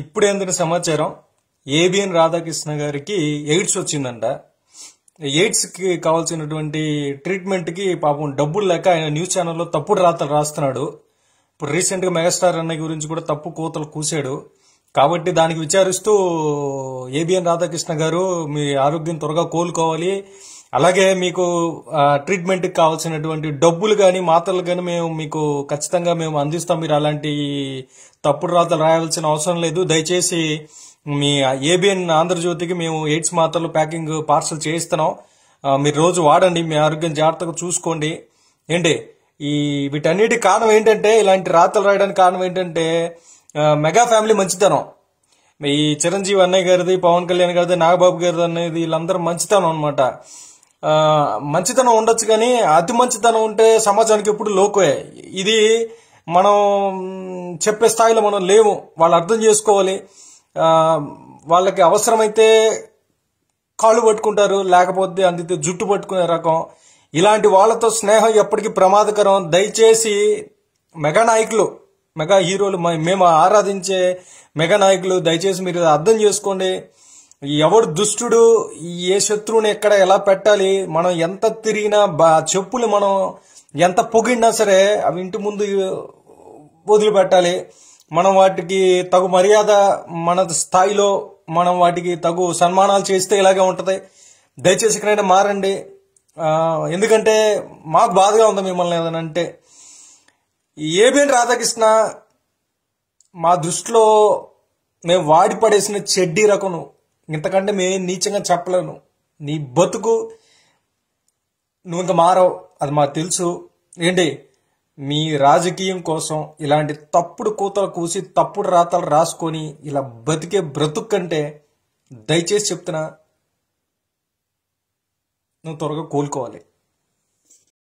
ఇప్పుడు ఏంటంటే సమాచారం ఏబిఎన్ రాధాకృష్ణ గారికి ఎయిడ్స్ వచ్చిందంట ఎయిడ్స్కి కావాల్సినటువంటి ట్రీట్మెంట్కి పాపం డబ్బులు లేక ఆయన న్యూస్ ఛానల్లో తప్పుడు రాతలు రాస్తున్నాడు ఇప్పుడు రీసెంట్గా మెగాస్టార్ అన్నయ్య గురించి కూడా తప్పు కోతలు కూశాడు కాబట్టి దానికి విచారిస్తూ ఏబిఎన్ రాధాకృష్ణ గారు మీ ఆరోగ్యం త్వరగా కోలుకోవాలి అలాగే మీకు ట్రీట్మెంట్కి కావాల్సినటువంటి డబ్బులు కానీ మాత్రలు కానీ మేము మీకు ఖచ్చితంగా మేము అందిస్తాం మీరు అలాంటి తప్పుడు రాతలు రాయాల్సిన అవసరం లేదు దయచేసి మీ ఏబిఎన్ ఆంధ్రజ్యోతికి మేము ఎయిడ్స్ మాత్రలు ప్యాకింగ్ పార్సల్ చేయిస్తున్నాం మీరు రోజు వాడండి మీ ఆరోగ్యం జాగ్రత్తగా చూసుకోండి ఏంటి ఈ వీటన్నిటి కారణం ఏంటంటే ఇలాంటి రాతలు రాయడానికి కారణం ఏంటంటే మెగా ఫ్యామిలీ మంచితనం ఈ చిరంజీవి అన్నయ్య గారిది పవన్ కళ్యాణ్ గారిది నాగబాబు గారిది అనేది వీళ్ళందరూ మంచితనం అనమాట మంచితనం ఉండొచ్చు కానీ అతి మంచితనం ఉంటే సమాజానికి ఎప్పుడు లోకువే ఇది మనం చెప్పే స్థాయిలో మనం లేవు వాళ్ళు అర్థం చేసుకోవాలి వాళ్ళకి అవసరమైతే కాళ్ళు పట్టుకుంటారు లేకపోతే అందితే జుట్టు పట్టుకునే రకం ఇలాంటి వాళ్ళతో స్నేహం ఎప్పటికీ ప్రమాదకరం దయచేసి మెగా నాయకులు మెగా హీరోలు మేము ఆరాధించే మెగా నాయకులు దయచేసి మీరు అర్థం చేసుకోండి ఎవడు దుష్టుడు ఏ శత్రువుని ఎక్కడ ఎలా పెట్టాలి మనం ఎంత తిరిగినా చెప్పులు మనం ఎంత పొగిడినా సరే అవి ఇంటి ముందు వదిలిపెట్టాలి మనం వాటికి తగు మర్యాద మన స్థాయిలో మనం వాటికి తగు సన్మానాలు చేస్తే ఇలాగే ఉంటుంది దయచేసి ఇక్కడైనా మారండి ఎందుకంటే మాకు బాధగా ఉంది మిమ్మల్ని ఏదైనా అంటే ఏబిఎన్ రాధాకృష్ణ మా దృష్టిలో మేము వాడి పడేసిన చెడ్డీ రకం ఇంతకంటే మేము నీచంగా చెప్పలేను నీ బతుకు నువ్వు ఇంకా మారవు అది మాకు తెలుసు ఏంటి మీ రాజకీయం కోసం ఇలాంటి తప్పుడు కూతలు కూసి తప్పుడు రాతలు రాసుకొని ఇలా బతికే బ్రతుకు కంటే దయచేసి చెప్తున్నా నువ్వు త్వరగా కోలుకోవాలి